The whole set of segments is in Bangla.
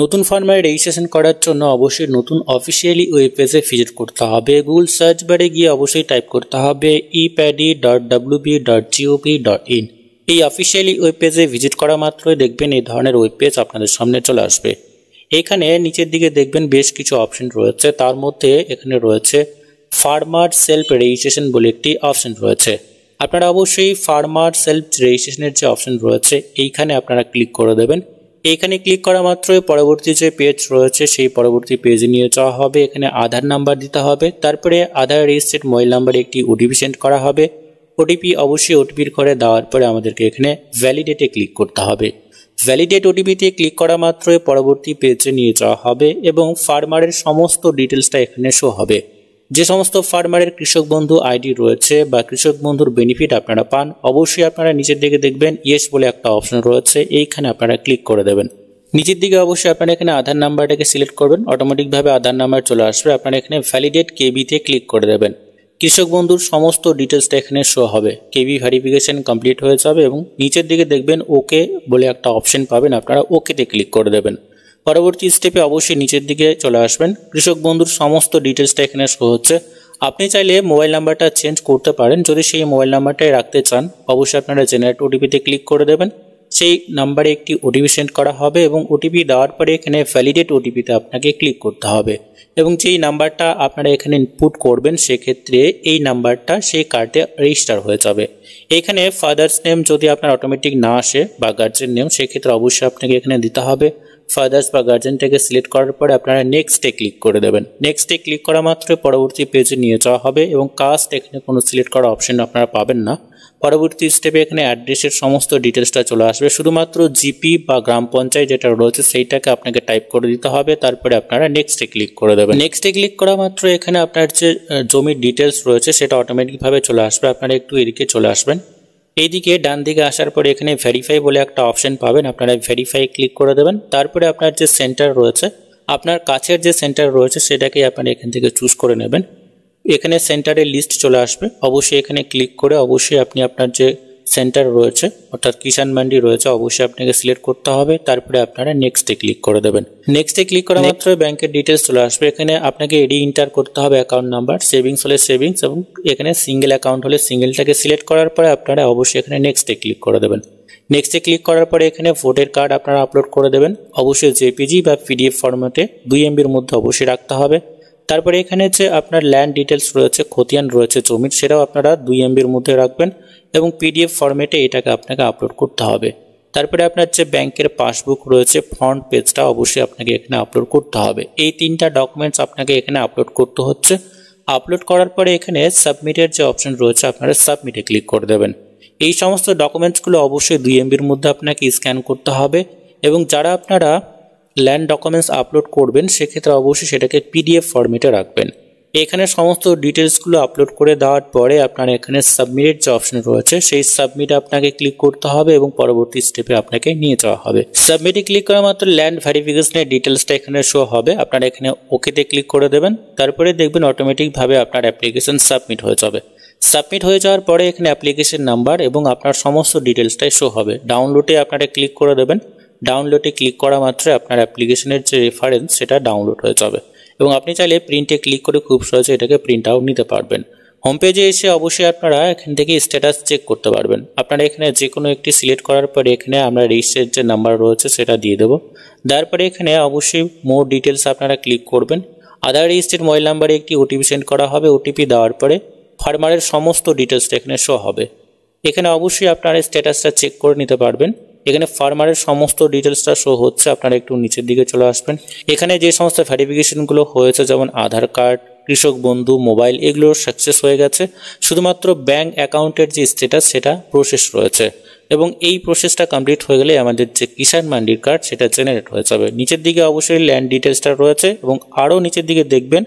নতুন ফার্মার রেজিস্ট্রেশন করার জন্য অবশ্যই নতুন অফিসিয়ালি ওয়েব পেজে ভিজিট করতে হবে গুগল সার্চ বারে গিয়ে অবশ্যই টাইপ করতে হবে e paddy dot WB dot GOV dot in এই অফিসিয়ালি ওয়েব পেজে ভিজিট করা মাত্রই দেখবেন এই ধরনের ওয়েব পেজ আপনাদের সামনে চলে আসবে এখানে নিচের দিকে দেখবেন বেশ কিছু অপশন রয়েছে তার মধ্যে এখানে রয়েছে ফার্মার সেলফ রেজিস্ট্রেশন বলে একটি অপশন রয়েছে আপনারা অবশ্যই ফার্মার সেলফ রেজিস্ট্রেশনের যে অপশন রয়েছে এইখানে আপনারা ক্লিক করে দেবেন এখানে ক্লিক করা মাত্রই পরবর্তী যে পেজ রয়েছে সেই পরবর্তী পেজে নিয়ে যাওয়া হবে এখানে আধার নাম্বার দিতে হবে তারপরে আধার রেজিস্টার্ড মোবাইল নাম্বারে একটি ওটিপি সেন্ড করা হবে ওটিপি অবশ্যই ওটিপির করে দেওয়ার পরে আমাদেরকে এখানে ভ্যালিডেটে ক্লিক করতে হবে ভ্যালিডেট ওটিপিতে ক্লিক করা মাত্রই পরবর্তী পেজে নিয়ে যাওয়া হবে এবং ফার্মারের সমস্ত ডিটেলসটা এখানে শো হবে যে সমস্ত ফার্মারের কৃষক বন্ধু আইডি রয়েছে বা কৃষক বন্ধুর বেনিফিট আপনারা পান অবশ্যই আপনারা নিচের দিকে দেখবেন ইয়েস বলে একটা অপশন রয়েছে এইখানে আপনারা ক্লিক করে দেবেন নিচের দিকে অবশ্যই আপনারা এখানে আধার নাম্বারটাকে সিলেক্ট করবেন অটোমেটিকভাবে আধার নাম্বার চলে আসবে আপনারা এখানে ভ্যালিডেট কেবিতে ক্লিক করে দেবেন কৃষক বন্ধুর সমস্ত ডিটেলসটা এখানে শো হবে কেবি ভেরিফিকেশন কমপ্লিট হয়ে যাবে এবং নিচের দিকে দেখবেন ওকে বলে একটা অপশন পাবেন আপনারা ওকেতে ক্লিক করে দেবেন পরবর্তী স্টেপে অবশ্যই নিচের দিকে চলে আসবেন কৃষক বন্ধুর সমস্ত ডিটেলসটা এখানে শো হচ্ছে আপনি চাইলে মোবাইল নাম্বারটা চেঞ্জ করতে পারেন যদি সেই মোবাইল নাম্বারটাই রাখতে চান অবশ্যই আপনারা জেনারেট ওটিপিতে ক্লিক করে দেবেন সেই নাম্বারে একটি ওটিপি সেন্ড করা হবে এবং ওটিপি দেওয়ার পরে এখানে ভ্যালিডেট ওটিপিতে আপনাকে ক্লিক করতে হবে এবং যেই নাম্বারটা আপনারা এখানে ইনপুট করবেন সেক্ষেত্রে এই নাম্বারটা সেই কার্ডে রেজিস্টার হয়ে যাবে এখানে ফাদার্স নেম যদি আপনার অটোমেটিক না আসে বা গার্জেন নেম সেক্ষেত্রে অবশ্যই আপনাকে এখানে দিতে হবে ফাদার্স বা গার্জেনটাকে সিলেক্ট করার পরে আপনারা নেক্সটে ক্লিক করে দেবেন নেক্সটে ক্লিক করা মাত্র পরবর্তী পেজে নিয়ে যাওয়া হবে এবং কাস্ট এখানে কোনো সিলেক্ট করা অপশন আপনারা পাবেন না পরবর্তী স্টেপে এখানে অ্যাড্রেসের সমস্ত ডিটেলসটা চলে আসবে শুধুমাত্র জিপি বা গ্রাম পঞ্চায়েত যেটা রয়েছে সেইটাকে আপনাকে টাইপ করে দিতে হবে তারপরে আপনারা নেক্সটে ক্লিক করে দেবেন নেক্সটে ক্লিক করা মাত্র এখানে আপনার যে জমির ডিটেলস রয়েছে সেটা অটোমেটিকভাবে চলে আসবে আপনারা একটু এদিকে চলে আসবেন এইদিকে ডান দিকে আসার পরে এখানে ভেরিফাই বলে একটা অপশন পাবেন আপনারা ভেরিফাই ক্লিক করে দেবেন তারপরে আপনার যে সেন্টার রয়েছে আপনার কাছের যে সেন্টার রয়েছে সেটাকেই আপনারা এখান থেকে চুজ করে নেবেন এখানে সেন্টারের লিস্ট চলে আসবে অবশ্যই এখানে ক্লিক করে অবশ্যই আপনি আপনার যে সেন্টার রয়েছে অর্থাৎ কিষান মান্ডি রয়েছে অবশ্যই আপনাকে সিলেক্ট করতে হবে তারপরে আপনারা নেক্সটে ক্লিক করে দেবেন নেক্সটে ক্লিক করা মাত্র ব্যাংকের ডিটেলস চলে আসবে এখানে আপনাকে এডি ইন্টার করতে হবে অ্যাকাউন্ট নাম্বার সেভিংস হলে সেভিংস এবং এখানে সিঙ্গেল অ্যাকাউন্ট হলে সিঙ্গেলটাকে সিলেক্ট করার পরে আপনারা অবশ্যই এখানে নেক্সটে ক্লিক করে দেবেন নেক্সটে ক্লিক করার পরে এখানে ভোটের কার্ড আপনারা আপলোড করে দেবেন অবশ্যই জেপিজি বা পিডিএফ ফরম্যাটে দুই এমবির মধ্যে অবশ্যই রাখতে হবে তারপরে এখানে যে আপনার ল্যান্ড ডিটেলস রয়েছে খতিয়ান রয়েছে জমির সেটাও আপনারা দুই এমবির মধ্যে রাখবেন এবং পিডিএফ ফরম্যাটে এটাকে আপনাকে আপলোড করতে হবে তারপরে আপনার যে ব্যাংকের পাসবুক রয়েছে ফ্রন্ট পেজটা অবশ্যই আপনাকে এখানে আপলোড করতে হবে এই তিনটা ডকুমেন্টস আপনাকে এখানে আপলোড করতে হচ্ছে আপলোড করার পরে এখানে সাবমিটের যে অপশন রয়েছে আপনারা সাবমিটে ক্লিক করে দেবেন এই সমস্ত ডকুমেন্টসগুলো অবশ্যই দুই এমবির মধ্যে আপনাকে স্ক্যান করতে হবে এবং যারা আপনারা ল্যান্ড ডকুমেন্টস আপলোড করবেন সেক্ষেত্রে অবশ্যই সেটাকে পিডিএফ ফরম্যাটে রাখবেন এখানে সমস্ত ডিটেলসগুলো আপলোড করে দেওয়ার পরে আপনার এখানে সাবমিটের যে অপশন রয়েছে সেই সাবমিট আপনাকে ক্লিক করতে হবে এবং পরবর্তী স্টেপে আপনাকে নিয়ে যাওয়া হবে সাবমিটে ক্লিক করা মাত্র ল্যান্ড ভেরিফিকেশনের ডিটেলসটা এখানে শো হবে আপনার এখানে ওকেতে ক্লিক করে দেবেন তারপরে দেখবেন অটোমেটিকভাবে আপনার অ্যাপ্লিকেশন সাবমিট হয়ে যাবে সাবমিট হয়ে যাওয়ার পরে এখানে অ্যাপ্লিকেশন নাম্বার এবং আপনার সমস্ত ডিটেলসটাই শো হবে ডাউনলোডে আপনারা ক্লিক করে দেবেন ডাউনলোডে ক্লিক করা মাত্রই আপনার অ্যাপ্লিকেশনের যে রেফারেন্স সেটা ডাউনলোড হয়ে যাবে এবং আপনি চাইলে প্রিন্টে ক্লিক করে খুব সহজে এটাকে প্রিন্ট আউট নিতে পারবেন হোম পেজে এসে অবশ্যই আপনারা এখান থেকে স্ট্যাটাস চেক করতে পারবেন আপনারা এখানে যে কোনো একটি সিলেক্ট করার পরে এখানে আমরা রেজিস্টার যে নাম্বার রয়েছে সেটা দিয়ে দেবো তারপরে এখানে অবশ্যই মোর ডিটেলস আপনারা ক্লিক করবেন আধার রেজিস্ট্রেড মোবাইল নাম্বারে একটি ওটিপি সেন্ড করা হবে ওটিপি দেওয়ার পরে ফার্মারের সমস্ত ডিটেলসটা এখানে শো হবে এখানে অবশ্যই আপনারা স্ট্যাটাসটা চেক করে নিতে পারবেন এখানে ফার্মারের সমস্ত ডিটেলসটা শো হচ্ছে আপনারা একটু নিচের দিকে চলে আসবেন এখানে যে সমস্ত ভ্যারিফিকেশনগুলো হয়েছে যেমন আধার কার্ড কৃষক বন্ধু মোবাইল এগুলো সাকসেস হয়ে গেছে শুধুমাত্র ব্যাংক অ্যাকাউন্টের যে স্টেটাস সেটা প্রসেস রয়েছে এবং এই প্রসেসটা কমপ্লিট হয়ে গেলে আমাদের যে কিষাণ মান্ডির কার্ড সেটা জেনারেট হয়ে যাবে নিচের দিকে অবশ্যই ল্যান্ড ডিটেলসটা রয়েছে এবং আরও নিচের দিকে দেখবেন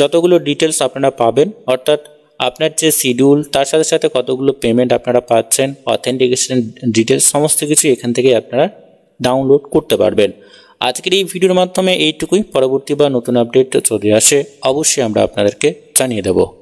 যতগুলো ডিটেলস আপনারা পাবেন অর্থাৎ আপনার যে শিডিউল তার সাথে সাথে কতগুলো পেমেন্ট আপনারা পাচ্ছেন অথেন্টিকেশন ডিটেলস সমস্ত কিছু এখান থেকে আপনারা ডাউনলোড করতে পারবেন আজকের এই ভিডিওর মাধ্যমে এইটুকুই পরবর্তী বা নতুন আপডেট চলে আসে অবশ্যই আমরা আপনাদেরকে জানিয়ে দেবো